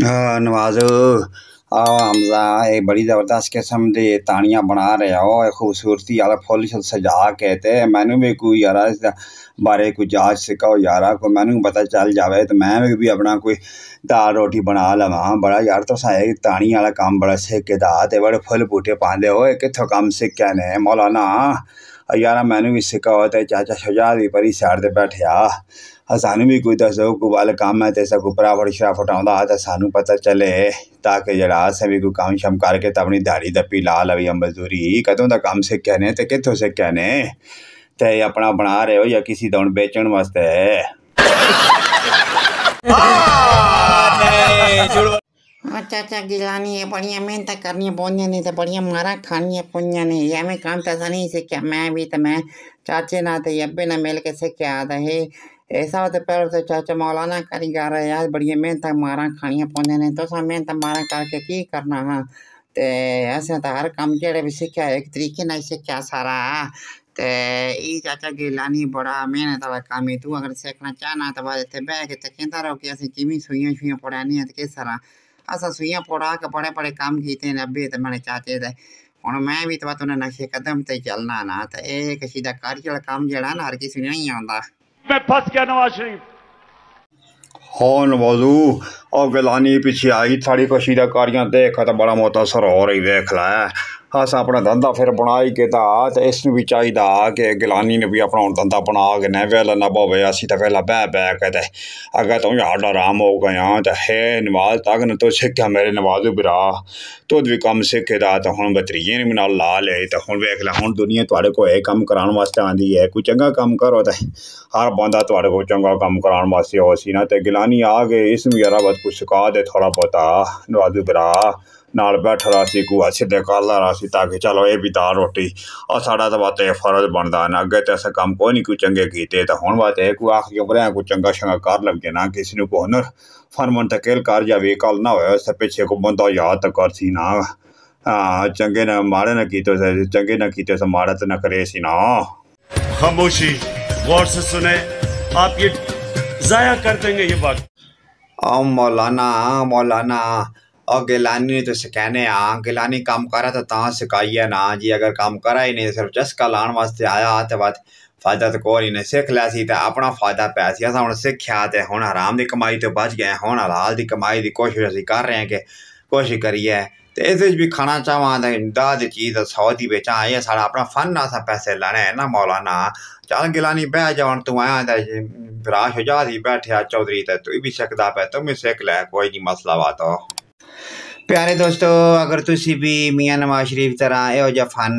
हाँ, नवाज हमजा ये बड़ी ज़बरदस्त किस्म के तानिया बना रहे हो खूबसूरती यार फुल सजा के ते मैनू भी कोई यार इस बारे कोई जाच सिखाओ यार को मैनू पता चल जाए तो मैं भी अपना कोई दाल रोटी बना लव बड़ा यार तो सा तानी आला काम बड़ा सिक्के दा ते बड़े फुल बूटे पाते हो कितों कम्म सिक्के ने मौलाना ਆ ਯਾਰਾ ਮੈਨੂੰ ਵੀ ਹੋਇਆ ਹੈ ਚਾਚਾ ਸ਼ਜਾ ਦੀ ਪਰੀ ਸਾਈਡ ਦੇ ਬੈਠਿਆ ਸਾਨੂੰ ਵੀ ਕੋਈ ਦੱਸੋ ਕੋ ਵਾਲ ਕੰਮ ਹੈ ਤੇ ਸਾ ਕੋ ਵੜ ਸ਼ਰਾਫਟ ਆਉਂਦਾ ਆ ਤਾਂ ਸਾਨੂੰ ਪਤਾ ਚੱਲੇ ਤਾਂ ਕਿ ਜਿਹੜਾ ਅਸਾਂ ਵੀ ਕੋਈ ਕੰਮ ਸ਼ਮ ਕਰਕੇ ਤਾਂ ਆਪਣੀ ਦਾੜੀ ਦੱਪੀ ਲਾ ਲਵੀ ਮਜ਼ਦੂਰੀ ਕਦੋਂ ਦਾ ਕੰਮ ਸਿੱਖਿਆ ਨੇ ਤੇ ਕਿੱਥੋਂ ਸਿੱਖਿਆ ਨੇ ਤੇ ਆਪਣਾ ਬਣਾ ਰਹੇ ਹੋ ਜਾਂ ਕਿਸੇ ਦਾ ਵੇਚਣ ਵਾਸਤੇ चाचा गिलानी है बढ़िया मेहनत करनी है बोनिया नहीं तो बढ़िया मारा खानी है पुनिया नहीं है मैं काम तो ऐसा नहीं सीखा मैं भी तो मैं चाचे ना तो अब्बे ना मिल के सीखे आता है ऐसा होता तो पहले तो चाचा मौलाना करी गा रहा है यार बढ़िया मेहनत मारा खानी है पुण्या नहीं तो सब मेहनत मारा करके की करना हाँ तो असें तो हर काम जड़े भी सीखा एक तरीके ने सीखा सारा तो ये चाचा गिलानी बड़ा मेहनत वाला काम है तू अगर सीखना चाहना तो बाद इतने बह के कहता रहो कि असं किमें सुइया शुइया पढ़ानी है तो किस तरह अस सुइयां पोड़ा के बड़े बड़े कम किए नब्बे अब्बे मेरे चाचे दे हूँ मैं भी तो तुने नशे कदम से चलना ना तो यह किसी का कर काम कम ना हर किसी नहीं आता मैं फंस गया नवाज शरीफ हाँ नवाजू और गलानी पीछे आई साड़ी कशी का कारियां देख तो बड़ा मुतासर हो रही वेख लाया ਅਸਾਂ ਆਪਣਾ ਧੰਦਾ ਫਿਰ ਬਣਾਈ ਕੇ ਤਾਂ ਤੇ ਇਸ ਨੂੰ ਵੀ ਚਾਹੀਦਾ ਕਿ ਗਿਲਾਨੀ ਨੇ ਵੀ ਆਪਣਾ ਹੁਣ ਧੰਦਾ ਬਣਾ ਕੇ ਨਾ ਵੇਲਾ ਨਾ ਬਵੇ ਅਸੀਂ ਤਾਂ ਵੇਲਾ ਬਹਿ ਬਹਿ ਕੇ ਤੇ ਅਗਰ ਤੂੰ ਯਾਰ ਆਰਾਮ ਹੋ ਗਿਆ ਤਾਂ ਹੈ ਨਵਾਜ਼ ਤੱਕ ਨਾ ਤੋ ਸਿੱਖਿਆ ਮੇਰੇ ਨਵਾਜ਼ ਬਿਰਾ ਤੋਦ ਵੀ ਕੰਮ ਸਿੱਖੇ ਦਾ ਤਾਂ ਹੁਣ ਬਤਰੀਏ ਨੇ ਨਾਲ ਲਾ ਲਏ ਤਾਂ ਹੁਣ ਵੇਖ ਲੈ ਹੁਣ ਦੁਨੀਆ ਤੁਹਾਡੇ ਕੋਲ ਇਹ ਕੰਮ ਕਰਾਉਣ ਵਾਸਤੇ ਆਂਦੀ ਹੈ ਕੋਈ ਚੰਗਾ ਕੰਮ ਕਰੋ ਤਾਂ ਹਰ ਬੰਦਾ ਤੁਹਾਡੇ ਕੋਲ ਚੰਗਾ ਕੰਮ ਕਰਾਉਣ ਵਾਸਤੇ ਹੋ ਸੀ ਨਾ ਤੇ ਗਿਲਾਨੀ ਆ ਗਏ ਇਸ ਨੂੰ ਯਾਰਾ ਬਸ ਕੁਛ ਸਿਖਾ ਦੇ ਥੋੜਾ ਬਹੁਤਾ ਨਵਾਜ਼ ਬਿਰਾ नाल बैठना सी कुछ सीधे कलना रही ताकि चलो ये भी दाल रोटी और साढ़ा तो बस फर्ज बनता ना अगर तो ऐसे कम कोई नहीं कोई चंगे किए तो हूँ बस कोई आख जो बनाया कोई चंगा शंगा कर लगे ना किसी ने हुनर फरमन तो किल कर जाए कल ना हो पिछे को बंदा याद तो कर सी ना चंगे ने माड़े ने किए चंगे ने किए माड़े तो न करे सी ना खामोशी से सुने आप ये जाया कर देंगे ये बात मौलाना मौलाना और गिलानी ने तो सिखाने आ गिलानी कम करा तो तां सिखाइया ना जी अगर कम करा ही नहीं सिर्फ चस्का लाने वास्ते आया तो बाद फायदा तो कोई नहीं सीख लिया सी तो अपना फायदा पैसा अस हूँ सिक्ख्या तो हूँ आराम की कमाई तो बच गए हूँ हलाल की कमाई की कोशिश अभी कर रहे हैं कि कोशिश करिए तो इस भी खाना चाहवा दाद की चीज़ सौ की बेचा ये साढ़ा अपना फन अस पैसे लाने ना ना चल गिलानी बह जा तू आया तो हो जा बैठे चौधरी तो तू भी सकता पै तुम भी लै कोई नहीं मसला बात हो प्यारे दोस्तों अगर तुम भी मियाँ नवाज शरीफ तरह योजा फन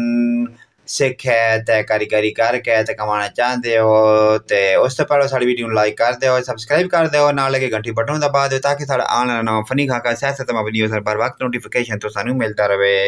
सिख है तो कारीगरी करके तो कमाना चाहते हो तो उस तो पहले साड़ी वीडियो लाइक कर दो सबसक्राइब कर दो ना लगे घंटी बटन दबा दो ताकि आने वाला नवा फनी खाका सहसा तमाम वीडियो पर वक्त नोटिफिकेशन तो सू मिलता रहे